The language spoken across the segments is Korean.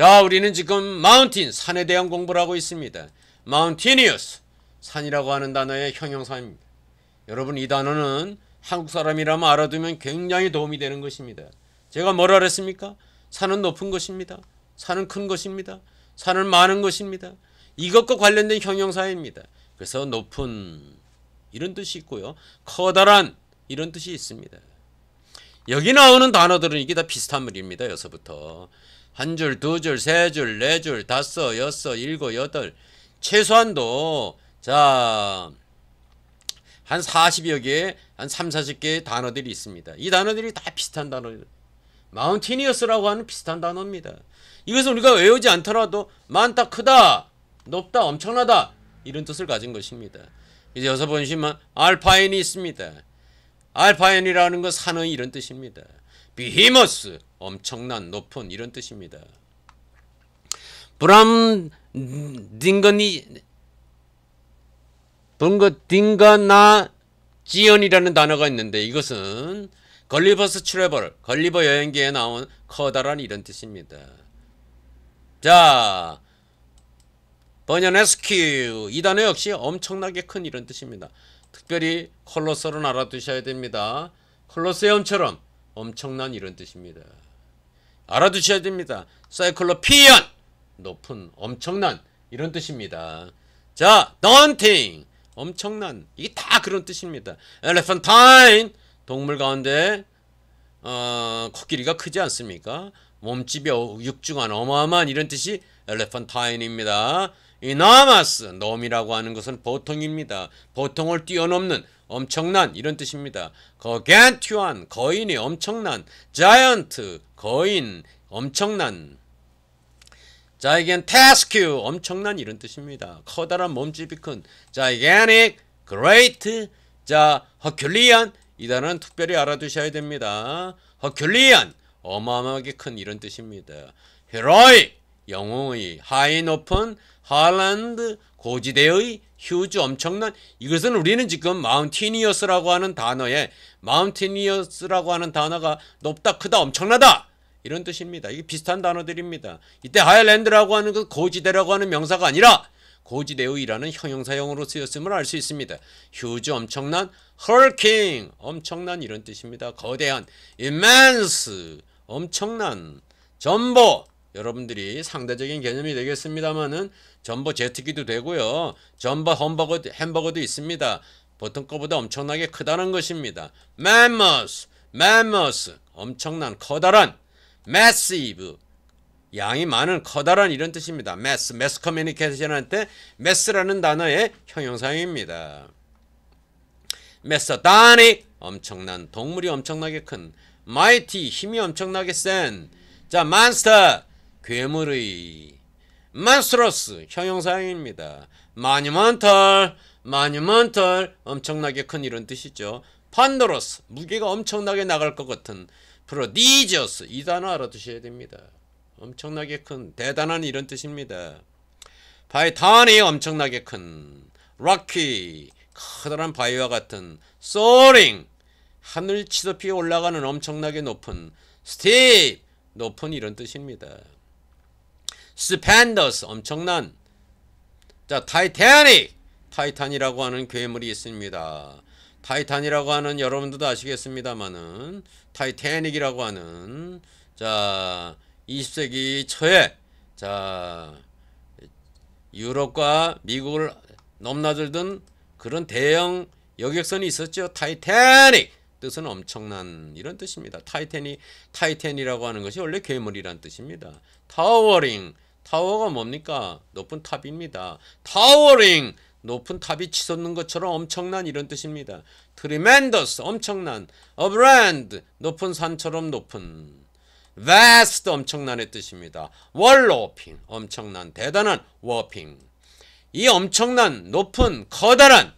자 우리는 지금 마운틴 산에 대한 공부를 하고 있습니다. 마운티니어스 산이라고 하는 단어의 형용사입니다. 여러분 이 단어는 한국 사람이라면 알아두면 굉장히 도움이 되는 것입니다. 제가 뭐라 그랬습니까? 산은 높은 것입니다. 산은 큰 것입니다. 산은 많은 것입니다. 이것과 관련된 형용사입니다. 그래서 높은 이런 뜻이 있고요. 커다란 이런 뜻이 있습니다. 여기 나오는 단어들은 이게 다 비슷한 말입니다. 여기서부터 한 줄, 두 줄, 세 줄, 네 줄, 다섯, 여섯, 일곱, 여덟 최소한도 자한 40여 개, 한 3, 40개의 단어들이 있습니다. 이 단어들이 다 비슷한 단어예요. 마운티니어스라고 하는 비슷한 단어입니다. 이것은 우리가 외우지 않더라도 많다, 크다, 높다, 엄청나다 이런 뜻을 가진 것입니다. 이제 여기서 보시면 알파인이 있습니다. 알파인이라는 건 산의 이런 뜻입니다. 비히머스 엄청난 높은 이런 뜻입니다. 브람 딩건이 분거 딩가나 지연이라는 단어가 있는데 이것은 걸리버스 트래벌, 걸리버 여행기에 나온 커다란 이런 뜻입니다. 자, 번연 SQ 이 단어 역시 엄청나게 큰 이런 뜻입니다. 특별히 콜로서는 알아두셔야 됩니다. 콜로세움처럼 엄청난 이런 뜻입니다. 알아두셔야 됩니다. 사이클로피언 높은 엄청난 이런 뜻입니다. 자, d a 엄청난 이게 다 그런 뜻입니다. e l e p h 동물 가운데 어, 코끼리가 크지 않습니까? 몸집이 어, 육중한 어마어마한 이런 뜻이 엘레펀타인입니다. 이나마스 놈이라고 하는 것은 보통입니다. 보통을 뛰어넘는 엄청난 이런 뜻입니다. 거겐투한 거인이 엄청난 자이언트 거인 엄청난 자이겐테스큐 엄청난 이런 뜻입니다. 커다란 몸집이 큰 자이게닉 그레이트 자 허큘리안 이 단어는 특별히 알아두셔야 됩니다. 허큘리안 어마어마하게 큰 이런 뜻입니다. 히로이 영웅의 하이 높은 하란드 고지대의 휴즈 엄청난 이것은 우리는 지금 마운티니어스라고 하는 단어에 마운티니어스라고 하는 단어가 높다 크다 엄청나다 이런 뜻입니다. 이게 비슷한 단어들입니다. 이때 하이랜드라고 하는 그 고지대라고 하는 명사가 아니라 고지대의라는 형용사형으로 쓰였음을 알 수 있습니다. 휴즈 엄청난 헐킹 엄청난 이런 뜻입니다. 거대한 immense 엄청난 전보 여러분들이 상대적인 개념이 되겠습니다만은 전버 제트기도 되고요. 전버 햄버거, 햄버거도 있습니다. 보통 거보다 엄청나게 크다는 것입니다. mammoth, mammoth, 엄청난 커다란, massive, 양이 많은 커다란 이런 뜻입니다. mass, mass communication한테 mass라는 단어의 형용사입니다. mastodonic, 엄청난 동물이 엄청나게 큰, mighty, 힘이 엄청나게 센, 자, monster, 괴물의 만스러스 형용사입니다. 마니먼털 마니먼털 엄청나게 큰 이런 뜻이죠. 판더러스 무게가 엄청나게 나갈 것 같은 프로디저스 이 단어 알아두셔야 됩니다. 엄청나게 큰 대단한 이런 뜻입니다. 바이타니 엄청나게 큰 락키 커다란 바위와 같은 소링 하늘 치솟이 올라가는 엄청나게 높은 스텝 높은 이런 뜻입니다. 스펜더스 엄청난 자 타이타닉 타이탄이라고 하는 괴물이 있습니다. 타이탄이라고 하는 여러분들도 아시겠습니다만은 타이타닉이라고 하는 자 20세기 초에 자 유럽과 미국을 넘나들던 그런 대형 여객선이 있었죠. 타이타닉 뜻은 엄청난 이런 뜻입니다. 타이타닉 타이탄이라고 하는 것이 원래 괴물이란 뜻입니다. 타워링 타워가 뭡니까? 높은 탑입니다. 타워링! 높은 탑이 치솟는 것처럼 엄청난 이런 뜻입니다. tremendous 엄청난 a brand 높은 산처럼 높은 vast 엄청난의 뜻입니다. 월로핑 엄청난 대단한 워핑 이 엄청난 높은 커다란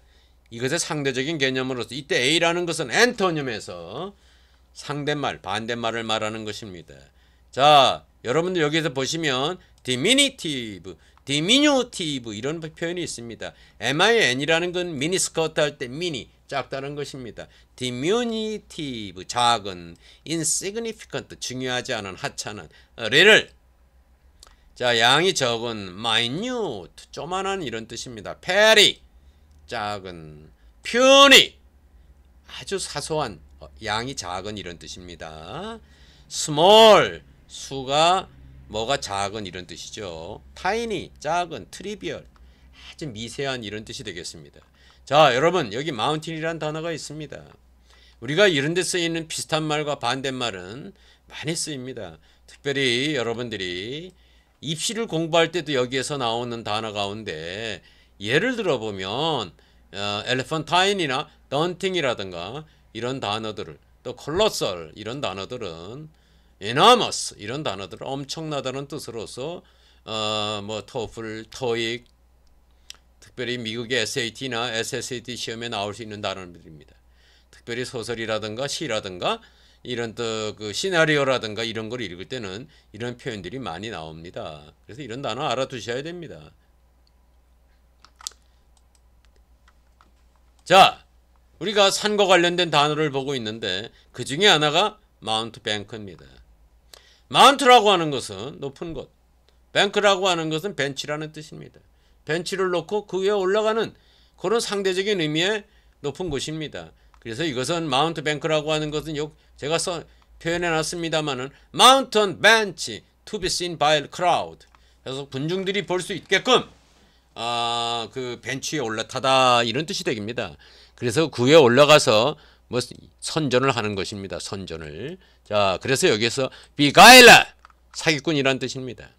이것의 상대적인 개념으로서 이때 A라는 것은 엔토늄에서 상대말 반대말을 말하는 것입니다. 자 여러분들 여기서 보시면 diminutive, diminutive 이런 표현이 있습니다. min이라는 건 미니스커트 할 때 미니 작다는 것입니다. diminutive 작은, insignificant 중요하지 않은 하찮은, 어, little 자 양이 적은, minute 조만한 이런 뜻입니다. p e t y 작은, puny 아주 사소한 어, 양이 작은 이런 뜻입니다. small 수가 뭐가 작은 이런 뜻이죠. t i n 작은, t r i v 아주 미세한 이런 뜻이 되겠습니다. 자, 여러분 여기 m o u 이라는 단어가 있습니다. 우리가 이런 데 쓰이는 비슷한 말과 반대말은 많이 쓰입니다. 특별히 여러분들이 입시를 공부할 때도 여기에서 나오는 단어 가운데 예를 들어보면 엘레펀타인이나 어, 던팅이라든가 이런 단어들을 또 콜러썰 이런 단어들은 enormous 이런 단어들 엄청나다는 뜻으로서 어, 뭐 토플, 토익, 특별히 미국의 SAT나 SSAT 시험에 나올 수 있는 단어들입니다. 특별히 소설이라든가 시라든가 이런 또그 시나리오라든가 이런 걸 읽을 때는 이런 표현들이 많이 나옵니다. 그래서 이런 단어 알아두셔야 됩니다. 자, 우리가 산과 관련된 단어를 보고 있는데 그 중에 하나가 마운트 뱅크입니다. 마운트라고 하는 것은 높은 곳, 뱅크라고 하는 것은 벤치라는 뜻입니다. 벤치를 놓고 그 위에 올라가는 그런 상대적인 의미의 높은 곳입니다. 그래서 이것은 마운트 뱅크라고 하는 것은 요 제가 써 표현해 놨습니다마는 마운턴 벤치 to be seen by a crowd. 그래서 군중들이 볼 수 있게끔 아그 벤치에 올라타다 이런 뜻이 되 됩니다. 그래서 그 위에 올라가서 뭐 선전을 하는 것입니다. 선전을. 자, 그래서 여기에서 비가일라 사기꾼이란 뜻입니다.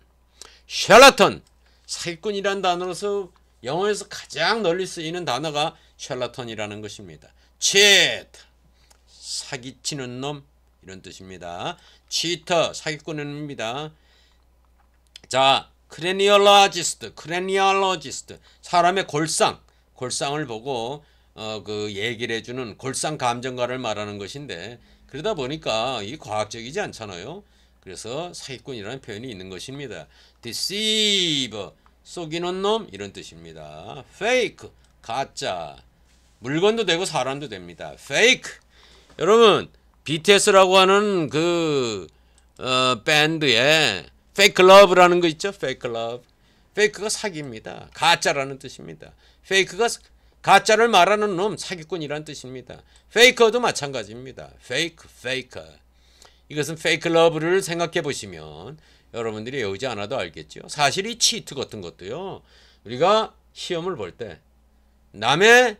샬라톤 사기꾼이란 단어로서 영어에서 가장 널리 쓰이는 단어가 샬라톤이라는 것입니다. 치트 사기치는 놈 이런 뜻입니다. 치터 사기꾼입니다. 자, 크레니얼로지스트 크레니얼로지스트 사람의 골상, 골상을 보고 어, 그 얘기를 해주는 골상 감정가를 말하는 것인데 그러다 보니까 이 과학적이지 않잖아요. 그래서 사기꾼이라는 표현이 있는 것입니다. deceive 속이는 놈 이런 뜻입니다. fake 가짜 물건도 되고 사람도 됩니다. fake 여러분 BTS라고 하는 그 어, 밴드에 fake love라는 거 있죠? fake love 페이크가 사기입니다. 가짜라는 뜻입니다. 페이크가 가짜를 말하는 놈 사기꾼이란 뜻입니다. 페이커도 마찬가지입니다. 페이크 페이커. 이것은 페이크 러브를 생각해 보시면 여러분들이 외우지 않아도 알겠죠. 사실 이 치트 같은 것도요. 우리가 시험을 볼 때 남의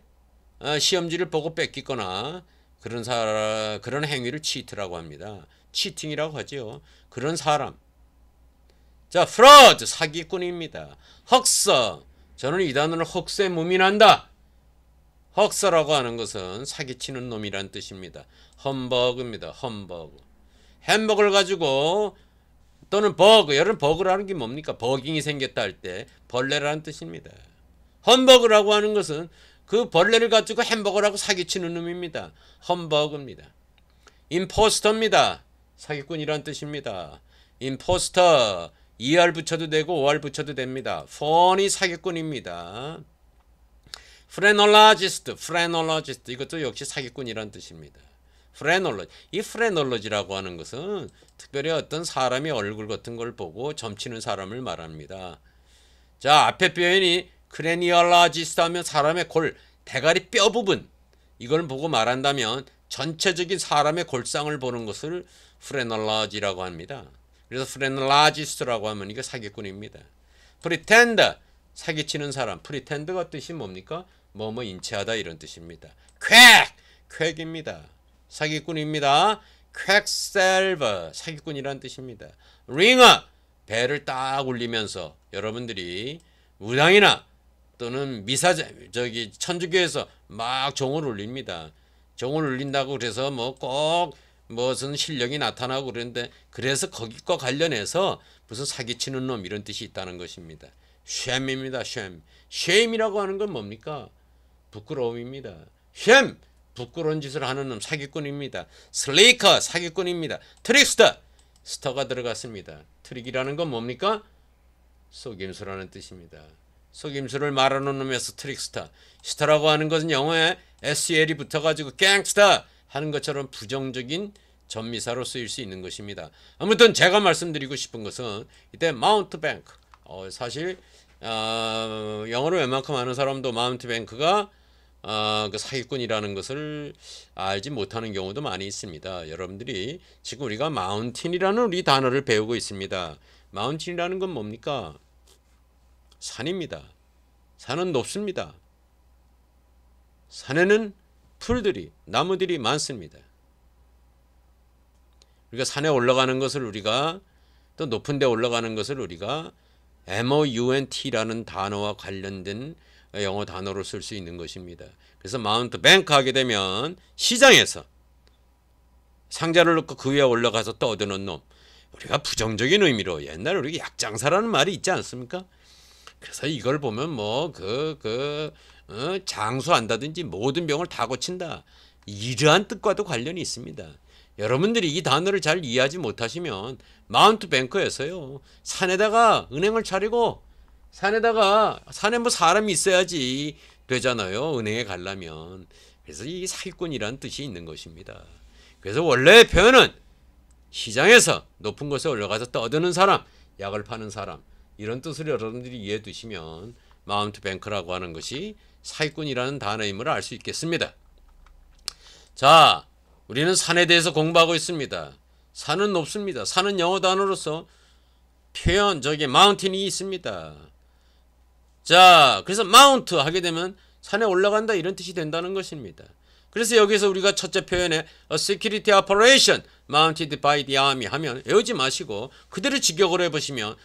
어, 시험지를 보고 뺏기거나 그런 사 그런 행위를 치트라고 합니다. 치팅이라고 하죠 그런 사람. 자, 프로드 사기꾼입니다. 헉서 저는 이 단어를 헉세 무민한다. 헉서라고 하는 것은 사기치는 놈이란 뜻입니다. 험버그입니다. 험버그. 햄버거를 가지고 또는 버그. 여러분 버그라는 게 뭡니까? 버깅이 생겼다 할 때 벌레라는 뜻입니다. 험버그라고 하는 것은 그 벌레를 가지고 햄버거라고 사기치는 놈입니다. 험버그입니다. 임포스터입니다. 사기꾼이란 뜻입니다. 임포스터. 2R 붙여도 되고 5R 붙여도 됩니다. 폰이 사기꾼입니다. 프레놀라지스트, 프레놀라지스트 이것도 역시 사기꾼이란 뜻입니다. 프레놀로지, 이 프레놀로지라고 하는 것은 특별히 어떤 사람의 얼굴 같은 걸 보고 점치는 사람을 말합니다. 자, 앞에 표현이 크레니얼라지스트 하면 사람의 골, 대가리 뼈 부분 이걸 보고 말한다면 전체적인 사람의 골상을 보는 것을 프레놀라지라고 합니다. 그래서 프레놀라지스트라고 하면 이게 사기꾼입니다. 프리텐더, 사기치는 사람, 프리텐더가 뜻이 뭡니까? 뭐뭐 인체하다 이런 뜻입니다. 쾌! 쾌입니다 사기꾼입니다. 쾌셀버 사기꾼이란 뜻입니다. 링어 배를 딱 울리면서 여러분들이 우당이나 또는 미사 저기 천주교에서 막 종을 울립니다. 종을 울린다고 그래서 뭐 꼭 무슨 실력이 나타나고 그는데 그래서 거기과 관련해서 무슨 사기치는 놈 이런 뜻이 있다는 것입니다. 쉼입니다. 쉐 쉼. 쉼이라고 하는 건 뭡니까? 부끄러움입니다. 쉼! 부끄러운 짓을 하는 놈 사기꾼입니다. 슬레이커 사기꾼입니다. 트릭스터! 스터가 들어갔습니다. 트릭이라는 건 뭡니까? 속임수라는 뜻입니다. 속임수를 말하는 놈에서 트릭스터. 스터라고 하는 것은 영어에 SL이 e 붙어가지고 갱스터 하는 것처럼 부정적인 전미사로 쓰일 수 있는 것입니다. 아무튼 제가 말씀드리고 싶은 것은 이때 마운트 뱅크. 어, 사실 어, 영어를 웬만큼 아는 사람도 마운트 뱅크가 아, 그 사기꾼이라는 것을 알지 못하는 경우도 많이 있습니다. 여러분들이 지금 우리가 마운틴이라는 우리 단어를 배우고 있습니다. 마운틴이라는 건 뭡니까? 산입니다. 산은 높습니다. 산에는 풀들이, 나무들이 많습니다. 우리가 산에 올라가는 것을 우리가 또 높은 데 올라가는 것을 우리가 MOUNT라는 단어와 관련된 영어 단어로 쓸 수 있는 것입니다. 그래서 마운트 뱅크 하게 되면 시장에서 상자를 넣고 그 위에 올라가서 떠드는 놈. 우리가 부정적인 의미로 옛날에 우리 약장사라는 말이 있지 않습니까? 그래서 이걸 보면 뭐 그그 그, 어, 장수한다든지 모든 병을 다 고친다. 이러한 뜻과도 관련이 있습니다. 여러분들이 이 단어를 잘 이해하지 못하시면 마운트 뱅크에서요. 산에다가 은행을 차리고 산에다가 산에 뭐 사람이 있어야지 되잖아요. 은행에 가려면. 그래서 이 사기꾼이라는 뜻이 있는 것입니다. 그래서 원래 표현은 시장에서 높은 곳에 올라가서 떠드는 사람, 약을 파는 사람 이런 뜻을 여러분들이 이해해 두시면 마운트 뱅크라고 하는 것이 사기꾼이라는 단어임을 알 수 있겠습니다. 자, 우리는 산에 대해서 공부하고 있습니다. 산은 높습니다. 산은 영어 단어로서 표현 저기 마운틴이 있습니다. 자 그래서 마운트 하게 되면 산에 올라간다 이런 뜻이 된다는 것입니다. 그래서 여기서 우리가 첫째 표현에 A security operation mounted by the army 하면 외우지 마시고 그대로 직역을 해보시면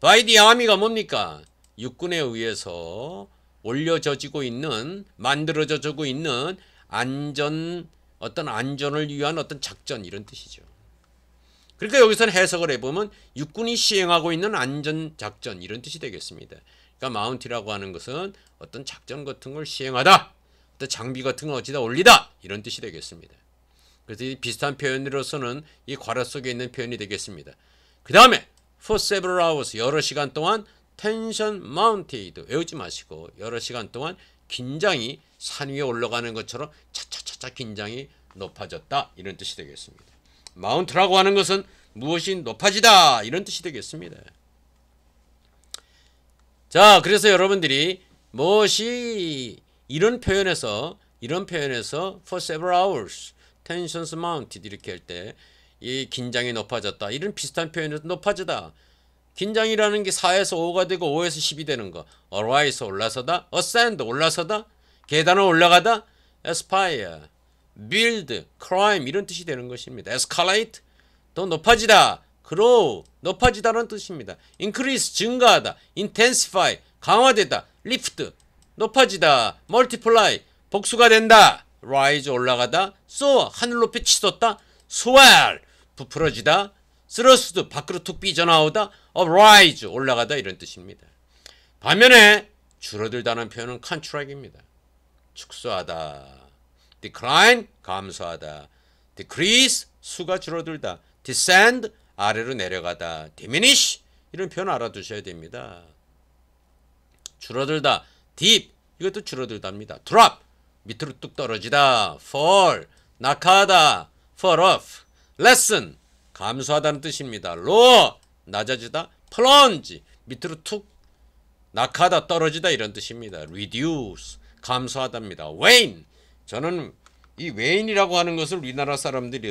by the army가 뭡니까? 육군에 의해서 올려져지고 있는 만들어져지고 있는 안전 어떤 안전을 위한 어떤 작전 이런 뜻이죠. 그러니까 여기서는 해석을 해보면 육군이 시행하고 있는 안전작전 이런 뜻이 되겠습니다. 그러니까 마운트라고 하는 것은 어떤 작전 같은 걸 시행하다. 어떤 장비 같은 걸 어디다 올리다. 이런 뜻이 되겠습니다. 그래서 이 비슷한 표현으로서는 이 괄호 속에 있는 표현이 되겠습니다. 그 다음에 for several hours 여러 시간 동안 텐션 마운테이드 외우지 마시고 여러 시간 동안 긴장이 산 위에 올라가는 것처럼 차차차차 긴장이 높아졌다 이런 뜻이 되겠습니다. 마운트라고 하는 것은 무엇이 높아지다 이런 뜻이 되겠습니다. 자 그래서 여러분들이 무엇이 이런 표현에서 이런 표현에서 for several hours tensions mounted 이렇게 할 때 이 긴장이 높아졌다 이런 비슷한 표현에서 높아지다 긴장이라는 게 4에서 5가 되고 5에서 10이 되는 거 arise에서 올라서다 ascend 올라서다 계단을 올라가다 aspire build climb 이런 뜻이 되는 것입니다 escalate 더 높아지다 grow 높아지다라는 뜻입니다. increase 증가하다, intensify 강화되다, lift 높아지다, multiply 복수가 된다, rise 올라가다, soar 하늘 높이 치솟다, swell 부풀어지다, thrust 밖으로 툭 삐져나오다, u r i s e 올라가다 이런 뜻입니다. 반면에 줄어들다는 표현은 contract입니다. 축소하다, decline 감소하다, decrease 수가 줄어들다, descend 아래로 내려가다 diminish 이런 표현 알아두셔야 됩니다. 줄어들다 deep 이것도 줄어들답니다 drop 밑으로 뚝 떨어지다 fall 낙하하다 fall off lesson 감소하다는 뜻입니다. low 낮아지다 plunge 밑으로 툭 낙하다 떨어지다 이런 뜻입니다. reduce 감소하답니다. wane 저는 이웨인이라고 하는 것을 우리나라 사람들이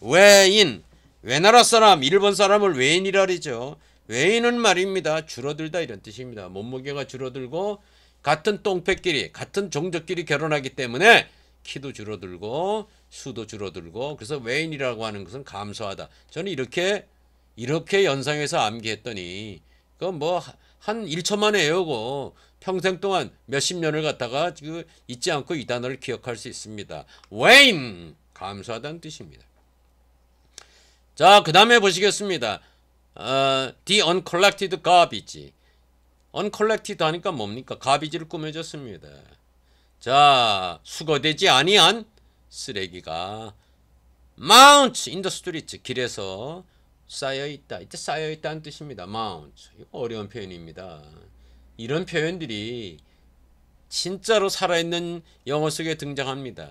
웨인 외나라 사람 일본 사람을 외인이라리죠. 외인은 말입니다. 줄어들다 이런 뜻입니다. 몸무게가 줄어들고 같은 똥패끼리 같은 종족끼리 결혼하기 때문에 키도 줄어들고 수도 줄어들고 그래서 외인이라고 하는 것은 감소하다. 저는 이렇게 이렇게 연상해서 암기했더니 그건 뭐한 1초 만에 외우고 평생 동안 몇십 년을 갖다가 지금 그 잊지 않고 이 단어를 기억할 수 있습니다. 외인 감소하다는 뜻입니다. 자, 그 다음에 보시겠습니다. 어, the uncollected garbage. uncollected 하니까 뭡니까? 가비지를 꾸며줬습니다. 자, 수거되지 아니한 쓰레기가 mount in the s t r e e t 길에서 쌓여있다. 이때 쌓여있다는 뜻입니다. mount. 어려운 표현입니다. 이런 표현들이 진짜로 살아있는 영어 속에 등장합니다.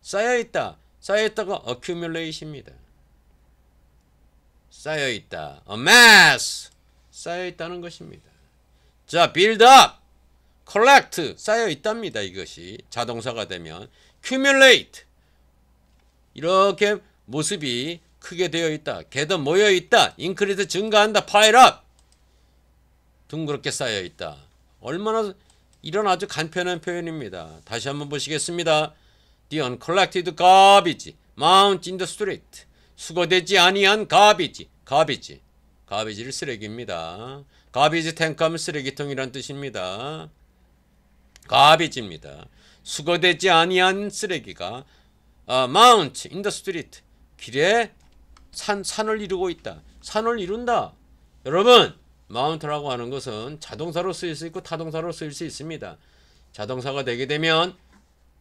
쌓여있다. 쌓여있다가 accumulate입니다. 쌓여있다. A mass! 쌓여있다는 것입니다. 자, build up! collect! 쌓여있답니다. 이것이 자동사가 되면 accumulate! 이렇게 모습이 크게 되어있다. 개도 모여있다. increase 증가한다. pile up! 둥그렇게 쌓여있다. 얼마나 이런 아주 간편한 표현입니다. 다시 한번 보시겠습니다. The uncollected garbage mounts in the street. 수거되지 아니한 가비지, 가비지, 가비지를 쓰레기입니다. 가비지 탱크하면 쓰레기통이란 뜻입니다. 가비지입니다. 수거되지 아니한 쓰레기가 마운트 인더 스트리트 길에 산, 산을 이루고 있다. 산을 이룬다. 여러분 마운트라고 하는 것은 자동사로 쓰일 수 있고 타동사로 쓰일 수 있습니다. 자동사가 되게 되면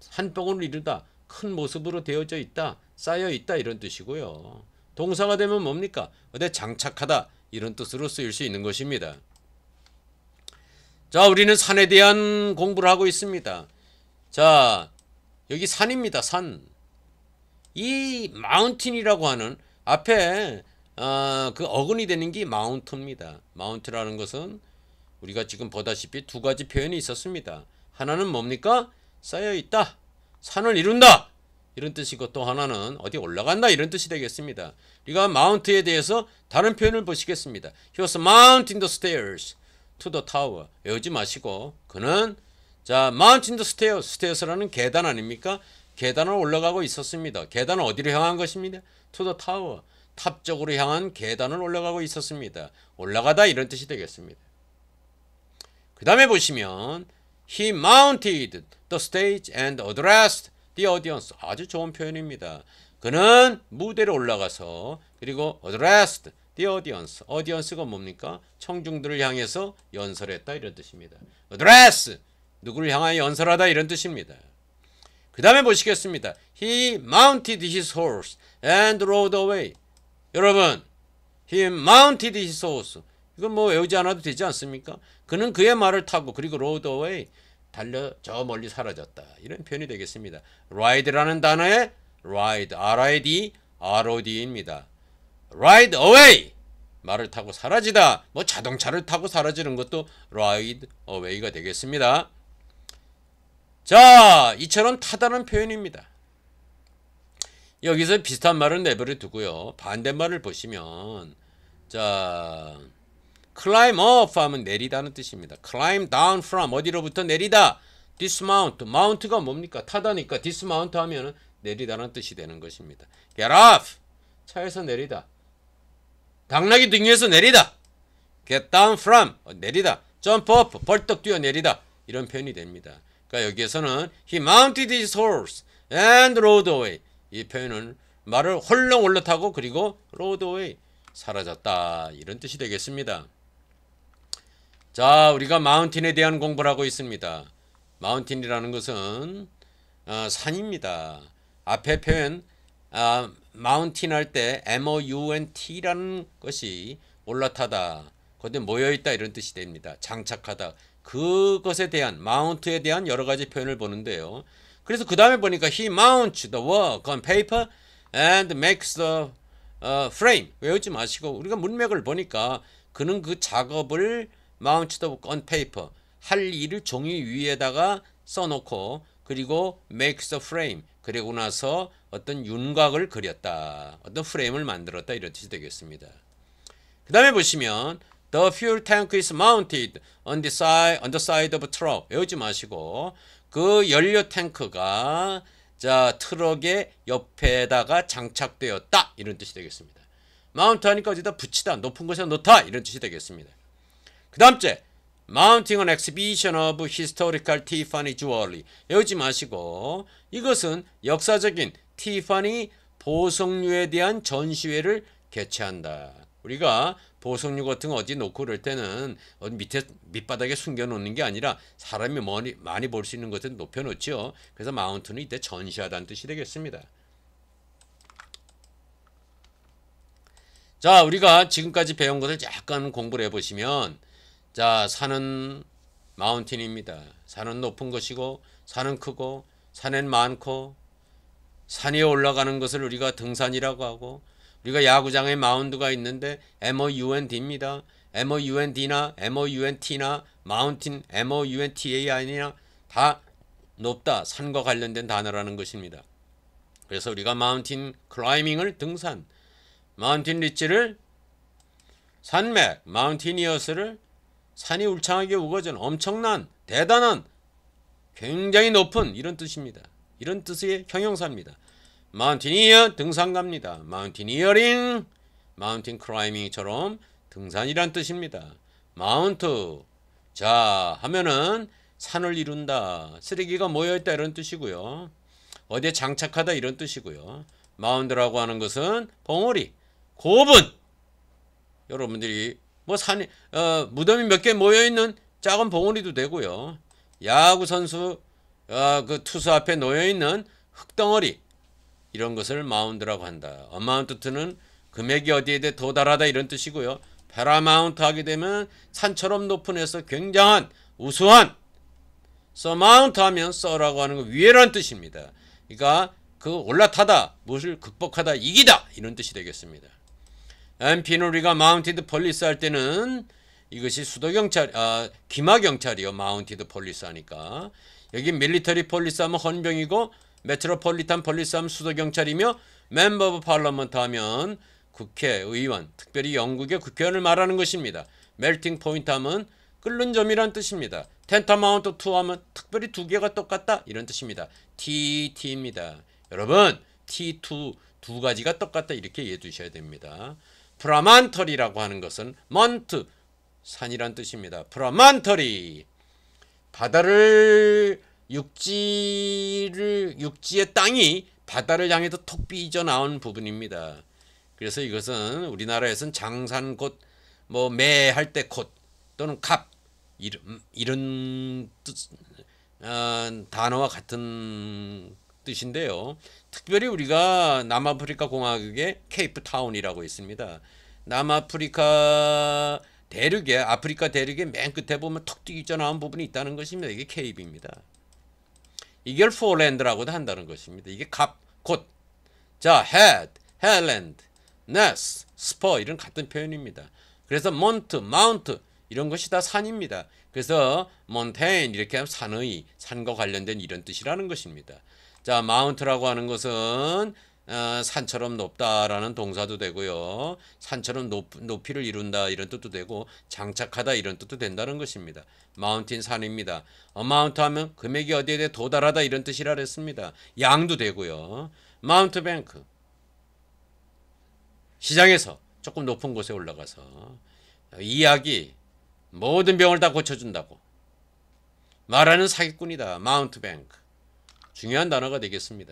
산봉을 이룬다 큰 모습으로 되어져 있다, 쌓여 있다 이런 뜻이고요. 동사가 되면 뭡니까? 어디 장착하다 이런 뜻으로 쓰일 수 있는 것입니다. 자, 우리는 산에 대한 공부를 하고 있습니다. 자, 여기 산입니다. 산. 이 마운틴이라고 하는 앞에 어, 그 어근이 되는 게 마운트입니다. 마운트라는 것은 우리가 지금 보다시피 두 가지 표현이 있었습니다. 하나는 뭡니까? 쌓여 있다. 산을 이룬다 이런 뜻이고 또 하나는 어디 올라간다 이런 뜻이 되겠습니다. 우리가 마운트에 대해서 다른 표현을 보시겠습니다. He was mounting the stairs to the tower. 외우지 마시고 그는 자 mounting the stairs, stairs라는 계단 아닙니까? 계단을 올라가고 있었습니다. 계단은 어디로 향한 것입니다? To the tower. 탑 쪽으로 향한 계단을 올라가고 있었습니다. 올라가다 이런 뜻이 되겠습니다. 그 다음에 보시면 he mounted the stage and addressed the audience. 아주 좋은 표현입니다. 그는 무대로 올라가서 그리고 addressed the audience. audience가 뭡니까? 청중들을 향해서 연설했다 이런 뜻입니다. address 누구를 향하여 연설하다 이런 뜻입니다. 그 다음에 보시겠습니다. He mounted his horse and rode away. 여러분, he mounted his horse. 이건 뭐 외우지 않아도 되지 않습니까? 그는 그의 말을 타고 그리고 rode away. 달려 저 멀리 사라졌다. 이런 표현이 되겠습니다. ride라는 단어의 ride, r-i-d, r-o-d입니다. ride away! 말을 타고 사라지다. 뭐 자동차를 타고 사라지는 것도 ride away가 되겠습니다. 자, 이처럼 타다는 표현입니다. 여기서 비슷한 말은 내버려 두고요. 반대말을 보시면 자 climb up 하면 내리다는 뜻입니다. climb down from 어디로부터 내리다. dismount, mount가 뭡니까? 타다니까 dismount 하면은 내리다는 뜻이 되는 것입니다. get off, 차에서 내리다. 당나귀 등에서 위 내리다. get down from, 어, 내리다. jump up, 벌떡 뛰어 내리다. 이런 표현이 됩니다. 그러니까 여기에서는 he mounted his horse and rode away. 이 표현은 말을 홀렁홀렁 타고 그리고 rode away, 사라졌다. 이런 뜻이 되겠습니다. 자 우리가 마운틴에 대한 공부를 하고 있습니다. 마운틴이라는 것은 어, 산입니다. 앞에 표현 아, 마운틴 할 때 M-O-U-N-T라는 것이 올라타다, 거기에 모여있다 이런 뜻이 됩니다. 장착하다. 그것에 대한, 마운트에 대한 여러 가지 표현을 보는데요. 그래서 그 다음에 보니까 he mounts the work on paper and makes the uh, frame. 외우지 마시고 우리가 문맥을 보니까 그는 그 작업을 마운치 더건 페이퍼 할 일을 종이 위에다가 써놓고 그리고 makes t frame 그리고 나서 어떤 윤곽을 그렸다 어떤 프레임을 만들었다 이런 뜻이 되겠습니다 그 다음에 보시면 The fuel tank is mounted on the side, on the side of a truck 외우지 마시고 그 연료 탱크가 자 트럭의 옆에다가 장착되었다 이런 뜻이 되겠습니다 마운트 하니까 어디다 붙이다 높은 곳에 놓다 이런 뜻이 되겠습니다 그 다음째 마운 u 은엑스비 g a 브히스토리 b 티파니 주얼리 외우지 마시고 이것은 역사적인 티파니 보석류에 대한 전시회를 개최한다. 우리가 보석류 같은 거 어디 놓고 그럴 때는 어디 밑에 밑바닥에 숨겨 놓는 게 아니라 사람이 많이 많이 볼 수 있는 것에 높여 놓죠. 그래서 마운트는 이때 전시하다는 뜻이 되겠습니다. 자, 우리가 지금까지 배운 것을 약간 공부를 해 보시면 자, 산은 마운틴입니다. 산은 높은 것이고 산은 크고 산엔 많고 산에 올라가는 것을 우리가 등산이라고 하고 우리가 야구장에 마운드가 있는데 MOUND입니다. MOUND나 MOUNT나 마운틴 m o u n t a 아니나다 높다 산과 관련된 단어라는 것입니다. 그래서 우리가 마운틴 클라이밍을 등산, 마운틴 리치를 산맥, 마운티니어스를 산이 울창하게 우거진 엄청난 대단한 굉장히 높은 이런 뜻입니다. 이런 뜻의 형용사입니다. 마운티니어 등산갑니다. 마운티니어링 마운틴 크라이밍처럼 등산이란 뜻입니다. 마운트 자 하면은 산을 이룬다 쓰레기가 모여있다 이런 뜻이고요. 어디에 장착하다 이런 뜻이고요. 마운드라고 하는 것은 봉오리 고분 여러분들이 뭐 산, 어, 무덤이 몇 개 모여있는 작은 봉우리도 되고요. 야구 선수, 어, 그 투수 앞에 놓여있는 흙덩어리, 이런 것을 마운드라고 한다. 어마운트 투는 금액이 어디에 대 도달하다 이런 뜻이고요. 패라마운트 하게 되면 산처럼 높은 에서 굉장한 우수한 서마운트 하면 써라고 하는 거 위에란 뜻입니다. 그러니까 그 올라타다, 무엇을 극복하다, 이기다 이런 뜻이 되겠습니다. m 피는 우리가 마운티드 폴리스 할 때는 이것이 수도경찰, 아, 기마경찰이요. 마운티드 폴리스 하니까. 여기 밀리터리 폴리스 하면 헌병이고 메트로폴리탄 폴리스 하면 수도경찰이며 멤버 오브 팔러먼트 하면 국회의원, 특별히 영국의 국회의원을 말하는 것입니다. 멜팅 포인트 하면 끓는 점이란 뜻입니다. 텐타마운트 투 하면 특별히 두 개가 똑같다 이런 뜻입니다. TT입니다. 여러분 T2 두 가지가 똑같다 이렇게 이해해 두셔야 됩니다. 프라만터리라고 하는 것은 먼트 산이란 뜻입니다. 프라만터리 바다를 육지를 육지의 땅이 바다를 향해서 톡 삐져 나온 부분입니다. 그래서 이것은 우리나라에선 장산 곳뭐 매할때곳 또는 갑 이런, 음, 이런 뜻, 어, 단어와 같은 뜻인데요. 특별히 우리가 남아프리카 공화국의 케이프타운이라고 있습니다. 남아프리카 대륙에 아프리카 대륙의 맨 끝에 보면 턱뛰기 전화한 부분이 있다는 것입니다. 이게 케이입니다 이걸 포랜드라고도 한다는 것입니다. 이게 갑, 곧, 자, head, headland, ness, spur 이런 같은 표현입니다. 그래서 mount, mount 이런 것이 다 산입니다. 그래서 mountain 이렇게 하면 산의 산과 관련된 이런 뜻이라는 것입니다. 자, 마운트라고 하는 것은 어, 산처럼 높다라는 동사도 되고요. 산처럼 높, 이를 이룬다 이런 뜻도 되고 장착하다 이런 뜻도 된다는 것입니다. 마운틴 산입니다. 어마운트 하면 금액이 어디에 대해 도달하다 이런 뜻이라 그랬습니다. 양도 되고요. 마운트 뱅크 시장에서 조금 높은 곳에 올라가서 이야기 모든 병을 다 고쳐준다고 말하는 사기꾼이다. 마운트 뱅크 중요한 단어가 되겠습니다.